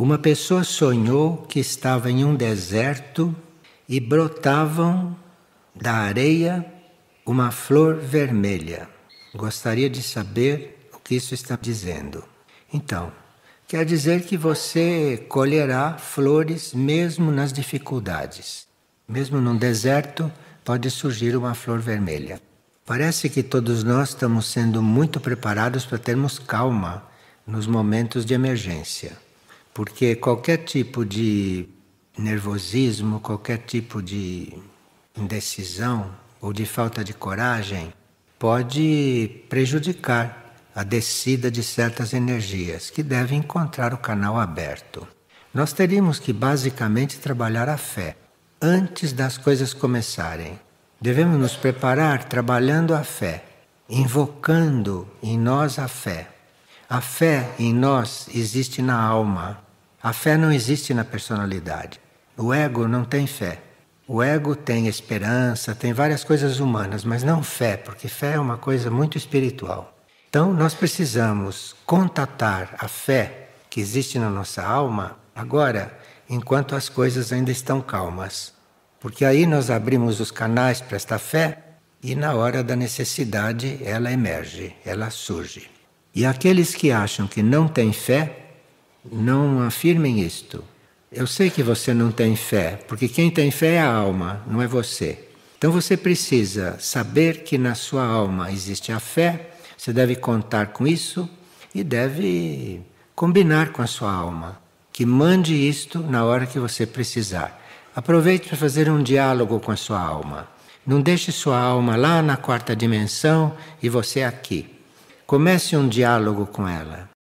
Uma pessoa sonhou que estava em um deserto e brotavam da areia uma flor vermelha. Gostaria de saber o que isso está dizendo. Então, quer dizer que você colherá flores mesmo nas dificuldades. Mesmo num deserto, pode surgir uma flor vermelha. Parece que todos nós estamos sendo muito preparados para termos calma nos momentos de emergência porque qualquer tipo de nervosismo, qualquer tipo de indecisão ou de falta de coragem pode prejudicar a descida de certas energias que devem encontrar o canal aberto. Nós teríamos que basicamente trabalhar a fé antes das coisas começarem. Devemos nos preparar trabalhando a fé, invocando em nós a fé. A fé em nós existe na alma. A fé não existe na personalidade. O ego não tem fé. O ego tem esperança, tem várias coisas humanas, mas não fé, porque fé é uma coisa muito espiritual. Então, nós precisamos contatar a fé que existe na nossa alma agora, enquanto as coisas ainda estão calmas. Porque aí nós abrimos os canais para esta fé e, na hora da necessidade, ela emerge, ela surge. E aqueles que acham que não têm fé, não afirmem isto. Eu sei que você não tem fé, porque quem tem fé é a alma, não é você. Então você precisa saber que na sua alma existe a fé, você deve contar com isso e deve combinar com a sua alma que mande isto na hora que você precisar. Aproveite para fazer um diálogo com a sua alma. Não deixe sua alma lá na quarta dimensão e você aqui. Comece um diálogo com ela.